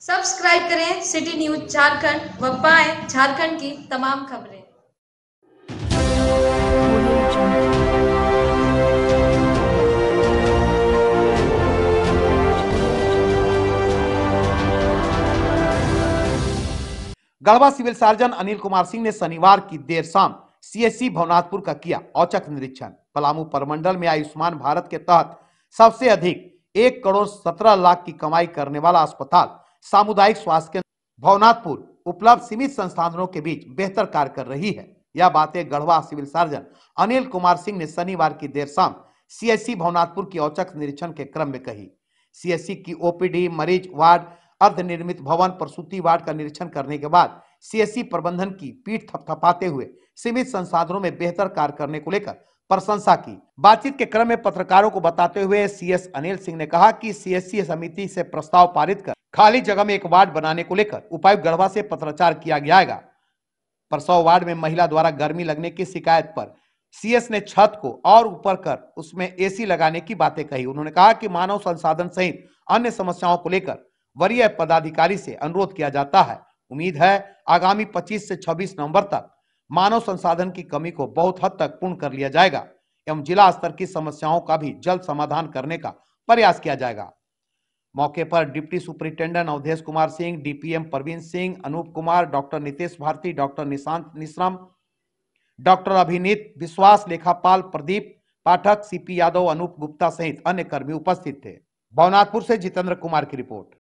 subscribe करें city news Jharkhand व पाए झारखंड की तमाम खबरें गढ़वा सिविल सर्जन अनिल कुमार सिंह ने शनिवार की देर शाम सीएससी भवनाथपुर का किया औचक निरीक्षण पलामू परमंडल में आयुष्मान भारत के तहत सबसे अधिक एक करोड़ सत्रह लाख की कमाई करने वाला अस्पताल सामुदायिक स्वास्थ्य केंद्र भवनाथपुर उपलब्ध सीमित संस्थानों के बीच बेहतर कार्य कर रही है यह बातें गढ़वा सिविल सर्जन अनिल कुमार सिंह ने शनिवार की देर शाम सीएससी भवनाथपुर की औचक निरीक्षण के क्रम में कही सीएससी की ओपीडी मरीज वार्ड अर्धनिर्मित भवन प्रसूति वार्ड का निरीक्षण करने के बाद सीएससी प्रबंधन की पीठ थपथपाते हुए सीमित संसाधनों में बेहतर कार्य करने को लेकर प्रशंसा की बातचीत के क्रम में पत्रकारों को बताते हुए सीएस अनिल सिंह ने कहा कि सीएससी समिति से प्रस्ताव पारित कर खाली जगह में एक वार्ड बनाने को लेकर उपायुक्त गढ़वा से पत्राचार किया जाएगा परसौ वार्ड में महिला द्वारा गर्मी लगने की शिकायत पर सीएस ने छत को और ऊपर कर उसमें एसी लगाने की बातें कही उन्होंने कहा कि मानव संसाधन सहित अन्य समस्याओं को लेकर वरीय पदाधिकारी से अनुरोध किया जाता है उम्मीद है आगामी 25 से 26 नवंबर तक मानव संसाधन की कमी को बहुत हद तक पूर्ण कर लिया जाएगा एवं जिला स्तर की समस्याओं का भी जल्द समाधान करने का प्रयास किया जाएगा मौके पर deputy superintendent Awadhesh Kumar Singh DPM Praveen Singh Anup Kumar doctor Nitesh Bharti doctor Nishant Nishram doctor Abhineet Vishwas लेखापाल प्रदीप पाठक सीपी यादव अनूप गुप्ता सहित अन्य कर्मी उपस्थित थे भवनाथपुर से जितेंद्र कुमार की रिपोर्ट